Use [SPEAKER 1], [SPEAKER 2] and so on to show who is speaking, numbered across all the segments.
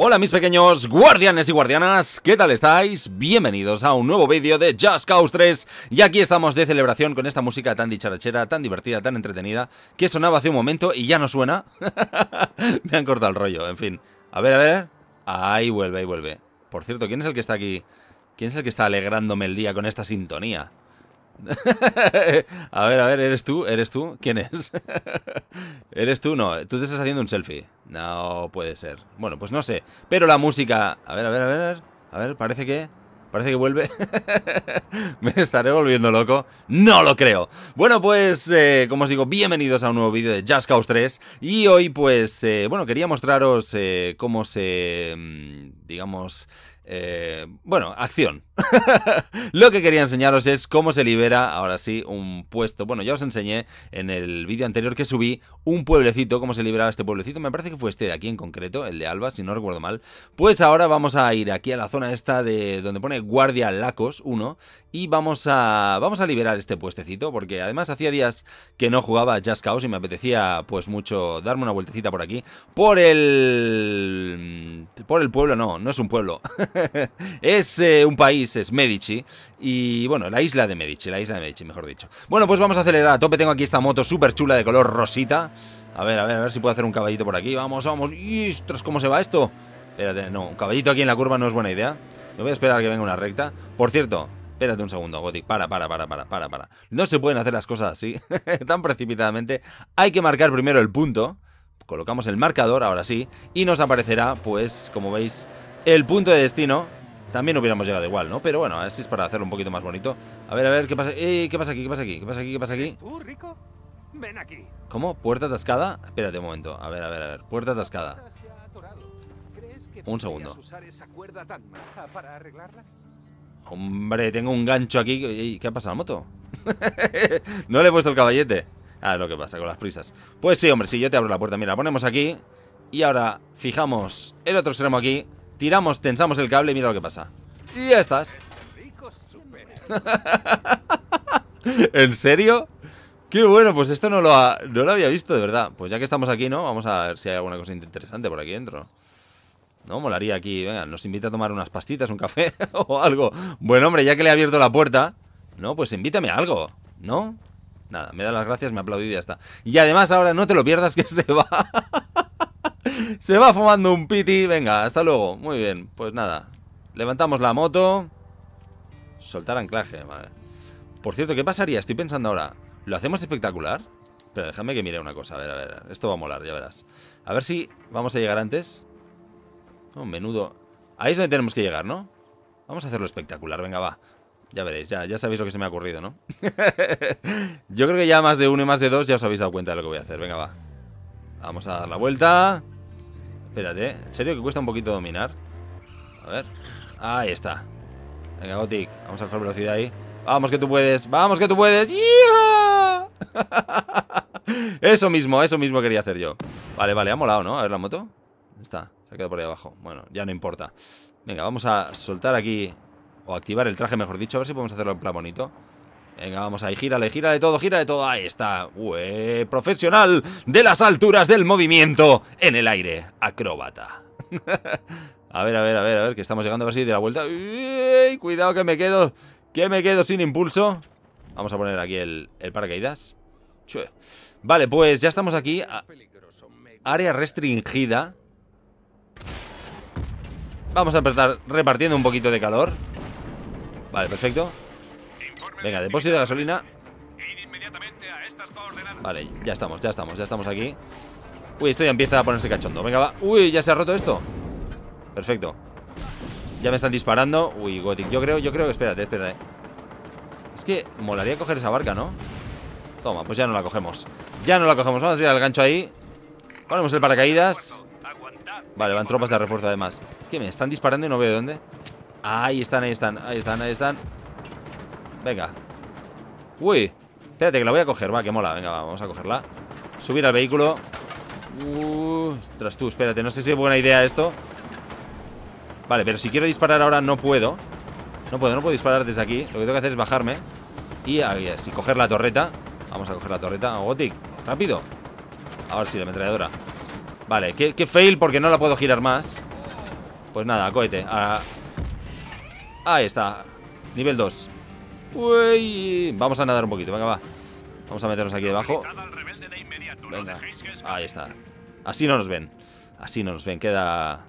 [SPEAKER 1] Hola mis pequeños guardianes y guardianas, ¿qué tal estáis? Bienvenidos a un nuevo vídeo de Just Cause 3 Y aquí estamos de celebración con esta música tan dicharachera, tan divertida, tan entretenida Que sonaba hace un momento y ya no suena Me han cortado el rollo, en fin A ver, a ver, ahí vuelve, ahí vuelve Por cierto, ¿quién es el que está aquí? ¿Quién es el que está alegrándome el día con esta sintonía? a ver, a ver, ¿eres tú? ¿Eres tú? ¿Quién es? ¿Eres tú? No, tú te estás haciendo un selfie. No puede ser. Bueno, pues no sé. Pero la música... A ver, a ver, a ver. A ver, parece que... Parece que vuelve. Me estaré volviendo loco. No lo creo. Bueno, pues, eh, como os digo, bienvenidos a un nuevo vídeo de Just Cause 3. Y hoy, pues, eh, bueno, quería mostraros eh, cómo se... Mm, digamos eh, bueno, acción. Lo que quería enseñaros es cómo se libera, ahora sí, un puesto. Bueno, ya os enseñé en el vídeo anterior que subí un pueblecito, cómo se liberaba este pueblecito. Me parece que fue este de aquí en concreto, el de Alba, si no recuerdo mal. Pues ahora vamos a ir aquí a la zona esta de donde pone Guardia Lacos 1 y vamos a, vamos a liberar este puestecito porque además hacía días que no jugaba a Just y me apetecía pues mucho darme una vueltecita por aquí. Por el... por el pueblo, no, no es un pueblo. es eh, un país, es Medici. Y bueno, la isla de Medici, la isla de Medici, mejor dicho. Bueno, pues vamos a acelerar a tope. Tengo aquí esta moto súper chula de color rosita. A ver, a ver, a ver si puedo hacer un caballito por aquí. Vamos, vamos. ¡istras! cómo se va esto! Espérate, no, un caballito aquí en la curva no es buena idea. Me voy a esperar a que venga una recta. Por cierto, espérate un segundo, Gothic. Para, para, para, para, para, para. No se pueden hacer las cosas así, tan precipitadamente. Hay que marcar primero el punto. Colocamos el marcador, ahora sí. Y nos aparecerá, pues, como veis, el punto de destino, también hubiéramos llegado igual, ¿no? Pero bueno, así es para hacerlo un poquito más bonito. A ver, a ver, ¿qué pasa? Eh, ¿Qué pasa aquí? ¿Qué pasa aquí? ¿Qué pasa aquí? ¿Qué pasa aquí? ¿Cómo? ¿Puerta atascada? Espérate un momento. A ver, a ver, a ver. Puerta atascada. Un segundo. Hombre, tengo un gancho aquí. ¿Qué ha pasado, moto? no le he puesto el caballete. Ah, lo que pasa con las prisas. Pues sí, hombre, sí, yo te abro la puerta. Mira, ponemos aquí. Y ahora fijamos el otro extremo aquí. Tiramos, tensamos el cable y mira lo que pasa. Y ya estás. ¿En serio? Qué bueno, pues esto no lo, lo había visto, de verdad. Pues ya que estamos aquí, ¿no? Vamos a ver si hay alguna cosa interesante por aquí dentro. No, molaría aquí, venga, nos invita a tomar unas pastitas, un café o algo. Bueno, hombre, ya que le he abierto la puerta, no, pues invítame a algo, ¿no? Nada, me da las gracias, me aplaudido y ya está. Y además ahora no te lo pierdas que se va. Se va fumando un piti. Venga, hasta luego. Muy bien, pues nada. Levantamos la moto. Soltar anclaje, vale. Por cierto, ¿qué pasaría? Estoy pensando ahora. ¿Lo hacemos espectacular? Pero déjame que mire una cosa. A ver, a ver. Esto va a molar, ya verás. A ver si vamos a llegar antes. Un oh, menudo. Ahí es donde tenemos que llegar, ¿no? Vamos a hacerlo espectacular, venga, va. Ya veréis, ya, ya sabéis lo que se me ha ocurrido, ¿no? Yo creo que ya más de uno y más de dos ya os habéis dado cuenta de lo que voy a hacer. Venga, va. Vamos a dar la vuelta. Espérate, ¿eh? ¿en serio que cuesta un poquito dominar? A ver. Ahí está. Venga, Gothic, vamos a bajar velocidad ahí. Vamos que tú puedes, vamos que tú puedes. eso mismo, eso mismo quería hacer yo. Vale, vale, ha molado, ¿no? A ver la moto. Está, se ha quedado por ahí abajo. Bueno, ya no importa. Venga, vamos a soltar aquí, o activar el traje, mejor dicho, a ver si podemos hacerlo en plan bonito. Venga, vamos ahí, gírale, de todo, de todo. Ahí está. profesional de las alturas del movimiento en el aire. Acróbata. a ver, a ver, a ver, a ver, que estamos llegando casi de la vuelta. cuidado que me quedo, que me quedo sin impulso. Vamos a poner aquí el, el paracaídas. Vale, pues ya estamos aquí. área restringida. Vamos a empezar repartiendo un poquito de calor. Vale, perfecto. Venga, depósito de gasolina. E vale, ya estamos, ya estamos, ya estamos aquí. Uy, esto ya empieza a ponerse cachondo. Venga, va. Uy, ya se ha roto esto. Perfecto. Ya me están disparando. Uy, Gothic. Yo creo, yo creo que. Espérate, espérate. Es que molaría coger esa barca, ¿no? Toma, pues ya no la cogemos. Ya no la cogemos. Vamos a tirar el gancho ahí. Ponemos el paracaídas. Vale, van tropas de refuerzo además. Es que me están disparando y no veo dónde. Ahí están, ahí están, ahí están, ahí están. Venga Uy, espérate que la voy a coger, va, que mola Venga, vamos a cogerla Subir al vehículo uh, tú, espérate, no sé si es buena idea esto Vale, pero si quiero disparar ahora no puedo No puedo, no puedo disparar desde aquí Lo que tengo que hacer es bajarme Y así, ah, coger la torreta Vamos a coger la torreta, oh, Gothic, rápido Ahora sí, la ametralladora Vale, qué, fail porque no la puedo girar más Pues nada, cohete ah, Ahí está Nivel 2 Uy, pues, vamos a nadar un poquito, venga, va. Vamos a meternos aquí debajo. Venga, ahí está. Así no nos ven. Así no nos ven, queda...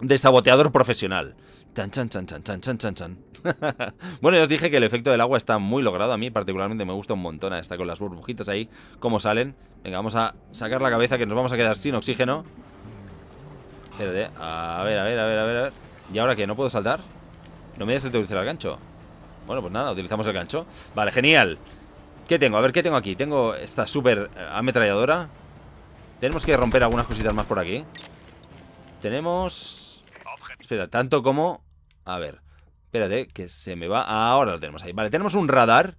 [SPEAKER 1] De saboteador profesional. Chan, chan, chan, chan, chan, chan, chan, bueno, ya os dije que el efecto del agua está muy logrado. A mí particularmente me gusta un montón Está con las burbujitas ahí, cómo salen. Venga, vamos a sacar la cabeza que nos vamos a quedar sin oxígeno. a ver, a ver, a ver, a ver, ¿Y ahora qué? ¿No puedo saltar? No me des el al gancho. Bueno, pues nada, utilizamos el gancho Vale, genial ¿Qué tengo? A ver, ¿qué tengo aquí? Tengo esta súper eh, ametralladora Tenemos que romper algunas cositas más por aquí Tenemos... Espera, tanto como... A ver Espérate, que se me va... Ahora lo tenemos ahí Vale, tenemos un radar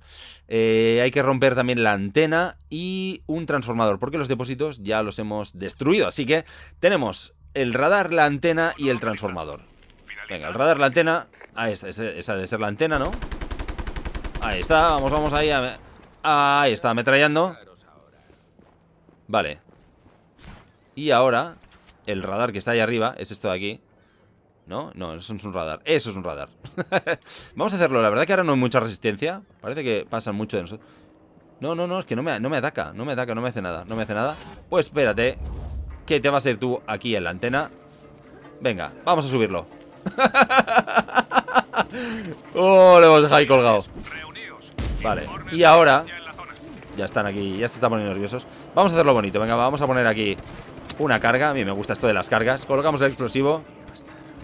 [SPEAKER 1] eh, Hay que romper también la antena Y un transformador Porque los depósitos ya los hemos destruido Así que tenemos el radar, la antena y el transformador Venga, el radar, la antena Ah, esa, esa debe ser la antena, ¿no? Ahí está, vamos, vamos ahí Ahí está, ametrallando Vale Y ahora El radar que está ahí arriba Es esto de aquí ¿No? No, eso es un radar Eso es un radar Vamos a hacerlo La verdad que ahora no hay mucha resistencia Parece que pasan mucho de nosotros No, no, no Es que no me, ataca No me ataca No me hace nada No me hace nada Pues espérate Que te vas a ir tú aquí en la antena Venga, vamos a subirlo Oh, le hemos dejado ahí colgado Vale, y ahora Ya están aquí, ya se están poniendo nerviosos Vamos a hacerlo bonito, venga, vamos a poner aquí Una carga, a mí me gusta esto de las cargas Colocamos el explosivo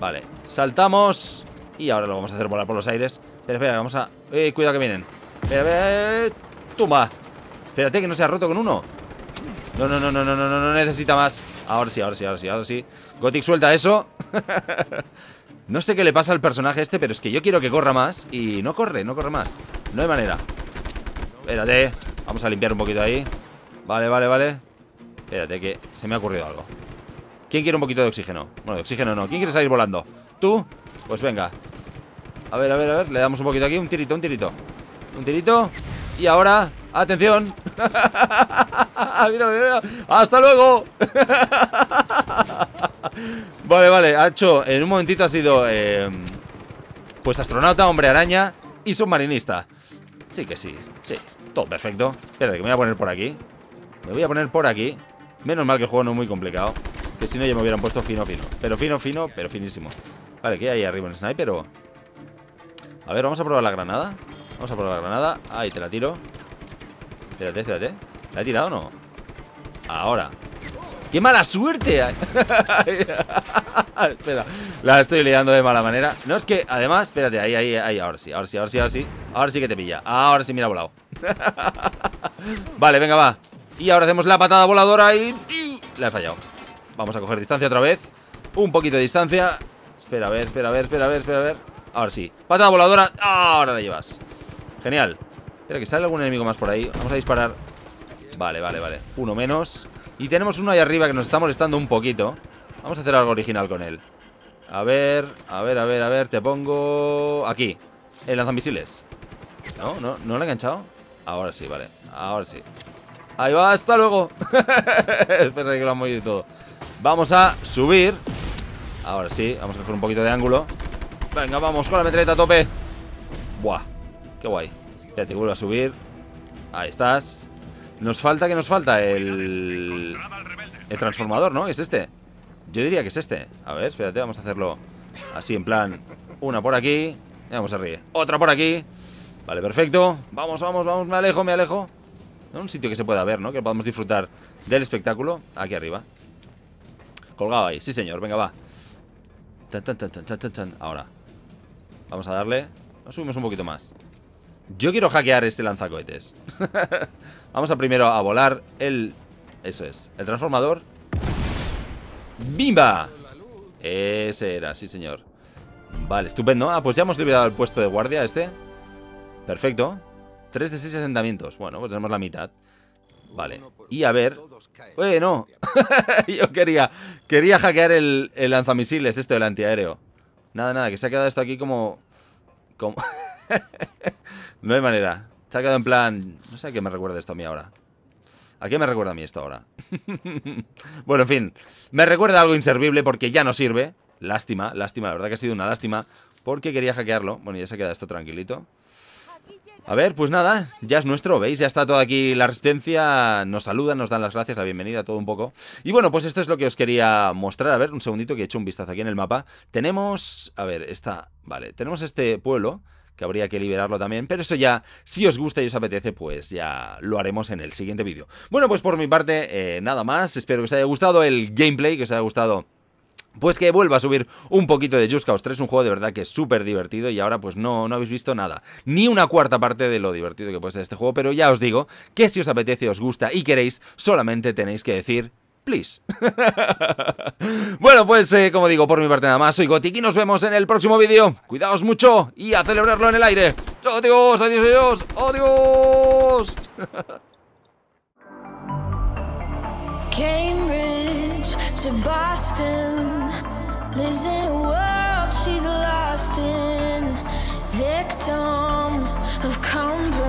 [SPEAKER 1] Vale, saltamos Y ahora lo vamos a hacer volar por los aires Espera, espera, vamos a... Eh, cuidado que vienen Espera, espera, eh, tumba Espérate, que no se ha roto con uno No, no, no, no, no, no, no necesita más Ahora sí, ahora sí, ahora sí, ahora sí Gothic suelta eso No sé qué le pasa al personaje este, pero es que yo quiero que corra más y no corre, no corre más. No hay manera Espérate Vamos a limpiar un poquito ahí Vale, vale, vale Espérate que se me ha ocurrido algo ¿Quién quiere un poquito de oxígeno? Bueno, de oxígeno no ¿Quién quiere salir volando? ¿Tú? Pues venga A ver, a ver, a ver Le damos un poquito aquí Un tirito, un tirito Un tirito Y ahora ¡Atención! ¡Hasta luego! vale, vale, ha hecho En un momentito ha sido eh, Pues astronauta, hombre araña Y submarinista Sí que sí, sí. Todo perfecto. Espera, que me voy a poner por aquí. Me voy a poner por aquí. Menos mal que el juego no es muy complicado. Que si no ya me hubieran puesto fino, fino. Pero fino, fino, pero finísimo. Vale, que hay arriba en el sniper o...? A ver, vamos a probar la granada. Vamos a probar la granada. Ahí, te la tiro. Espérate, espérate. ¿La he tirado o no? Ahora. ¡Qué mala suerte! Espera, la estoy liando de mala manera. No es que, además, espérate, ahí, ahí, ahí, ahora sí, ahora sí, ahora sí, ahora sí. Ahora sí que te pilla. Ahora sí, mira, volado. vale, venga, va. Y ahora hacemos la patada voladora y... La he fallado. Vamos a coger distancia otra vez. Un poquito de distancia. Espera, a ver, espera, a ver, espera, a ver, espera, a ver. Ahora sí. Patada voladora. Ahora la llevas. Genial. Espera, que sale algún enemigo más por ahí. Vamos a disparar. Vale, vale, vale. Uno menos. Y tenemos uno ahí arriba que nos está molestando un poquito Vamos a hacer algo original con él A ver, a ver, a ver, a ver Te pongo... aquí El lanzamisiles ¿No? ¿No, ¿No lo he enganchado? Ahora sí, vale Ahora sí Ahí va, hasta luego Espera que lo ha movido todo Vamos a subir Ahora sí, vamos a coger un poquito de ángulo Venga, vamos con la metralleta a tope Buah, qué guay Ya te vuelvo a subir Ahí estás nos falta, que nos falta? El, el transformador, ¿no? Es este Yo diría que es este A ver, espérate, vamos a hacerlo así en plan Una por aquí Vamos a reír Otra por aquí Vale, perfecto Vamos, vamos, vamos Me alejo, me alejo Un sitio que se pueda ver, ¿no? Que podamos disfrutar del espectáculo Aquí arriba Colgado ahí Sí, señor Venga, va Tan, tan, tan, Ahora Vamos a darle Nos subimos un poquito más yo quiero hackear este lanzacohetes. Vamos a primero a volar el... Eso es, el transformador. ¡Bimba! Ese era, sí señor. Vale, estupendo. Ah, pues ya hemos liberado el puesto de guardia este. Perfecto. 3 de 6 asentamientos. Bueno, pues tenemos la mitad. Vale. Y a ver... ¡Eh, no! Yo quería... Quería hackear el, el lanzamisiles, este del antiaéreo. Nada, nada, que se ha quedado esto aquí como... Como... No hay manera. Se ha quedado en plan... No sé a qué me recuerda esto a mí ahora. ¿A qué me recuerda a mí esto ahora? bueno, en fin. Me recuerda algo inservible porque ya no sirve. Lástima, lástima. La verdad que ha sido una lástima porque quería hackearlo. Bueno, ya se queda esto tranquilito. A ver, pues nada, ya es nuestro, ¿veis? Ya está todo aquí la resistencia, nos saludan, nos dan las gracias, la bienvenida, todo un poco. Y bueno, pues esto es lo que os quería mostrar. A ver, un segundito que he hecho un vistazo aquí en el mapa. Tenemos, a ver, esta, vale, tenemos este pueblo que habría que liberarlo también, pero eso ya, si os gusta y os apetece, pues ya lo haremos en el siguiente vídeo. Bueno, pues por mi parte, eh, nada más, espero que os haya gustado el gameplay, que os haya gustado pues que vuelva a subir un poquito de Just Cause 3, un juego de verdad que es súper divertido y ahora pues no, no habéis visto nada, ni una cuarta parte de lo divertido que puede ser este juego, pero ya os digo que si os apetece, os gusta y queréis, solamente tenéis que decir bueno, pues eh, como digo, por mi parte nada más, soy Gotik y nos vemos en el próximo vídeo. Cuidaos mucho y a celebrarlo en el aire. ¡Adiós, adiós, adiós! ¡Adiós!